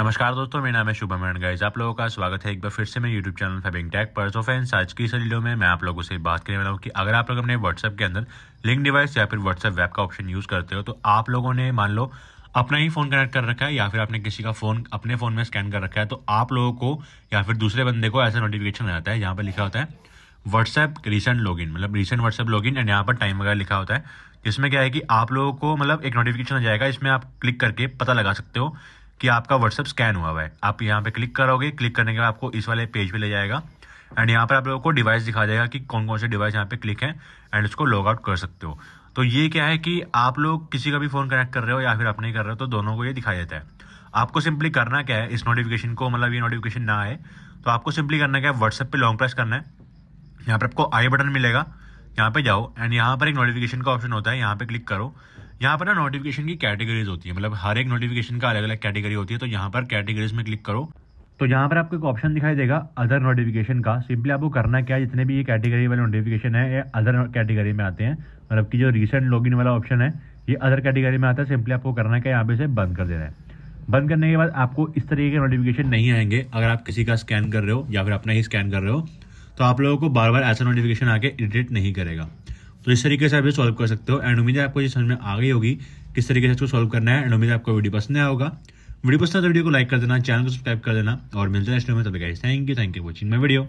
नमस्कार दोस्तों मेरा नाम है शुभम गाइज आप लोगों का स्वागत है एक बार फिर से मैं यूट्यूब चैनल फेबिंग टैक पर सो फ्रेंड्स आज की इस वीडियो में मैं आप लोगों से बात करने वाला हूँ कि अगर आप लोग अपने व्हाट्सएप के अंदर लिंक डिवाइस या फिर व्हाट्सएप वेब का ऑप्शन यूज़ करते हो तो आप लोगों ने मान लो अपना ही फ़ोन कनेक्ट कर रखा है या फिर आपने किसी का फ़ोन अपने फ़ोन में स्कैन कर रखा है तो आप लोगों को या फिर दूसरे बंदे को ऐसा नोटिफिकेशन आता है यहाँ पर लिखा होता है व्हाट्सएप रिसेंट लॉग मतलब रिसेंट व्हाट्सएप लॉग एंड यहाँ पर टाइम वगैरह लिखा होता है जिसमें क्या है कि आप लोगों को मतलब एक नोटिफिकेशन आ जाएगा इसमें आप क्लिक करके पता लगा सकते हो कि आपका व्हाट्सअप स्कैन हुआ हुआ है आप यहाँ पे क्लिक करोगे क्लिक करने के बाद आपको इस वाले पेज पे ले जाएगा एंड यहाँ पर आप लोगों को डिवाइस दिखा देगा कि कौन कौन से डिवाइस यहाँ पे क्लिक है एंड उसको लॉग आउट कर सकते हो तो ये क्या है कि आप लोग किसी का भी फ़ोन कनेक्ट कर रहे हो या फिर आप नहीं कर रहे हो तो दोनों को ये दिखाई देता है आपको सिंपली करना क्या है इस नोटिफिकेशन को मतलब ये नोटिफिकेशन ना आए तो आपको सिंपली करना क्या है व्हाट्सएप पे लॉन्ग प्रेस करना है यहाँ पर आपको आई बटन मिलेगा यहाँ पे जाओ एंड यहाँ पर एक नोटिफिकेशन का ऑप्शन होता है यहाँ पे क्लिक करो यहाँ पर ना नोटिफिकेशन की कैटेगरीज होती है मतलब हर एक नोटिफिकेशन का अलग अलग कैटेगरी होती है तो यहाँ पर कैटेगरीज में क्लिक करो तो यहाँ पर आपको एक ऑप्शन दिखाई देगा अदर नोटिफिकेशन का सिंपली आपको करना क्या है जितने भी ये कैटेगरी वाले नोटिफिकेशन है ये अदर कैटेगरी में आते हैं मतलब कि जो रिसेंट लॉग वाला ऑप्शन है ये अदर कैटेगरी में आता है सिंपली आपको करना क्या यहाँ पे से बंद कर देना है बंद करने के बाद आपको इस तरीके के नोटिफिकेशन नहीं आएंगे अगर आप किसी का स्कैन कर रहे हो या फिर अपना ही स्कैन कर रहे हो तो आप लोगों को बार बार ऐसा नोटिफिकेशन आके इरिटेट नहीं करेगा तो इस तरीके से आप ये सॉल्व कर सकते हो एंड उम्मीद है आपको ये समझ में आ गई होगी किस तरीके से इसको सॉल्व करना है एंड उम्मीद आपको वीडियो पसंद आया होगा वीडियो पसंद है तो वीडियो को लाइक कर देना चैनल को सब्सक्राइब कर देना और मिलते हैं नेक्स्ट में तब guys thank you thank you watching my video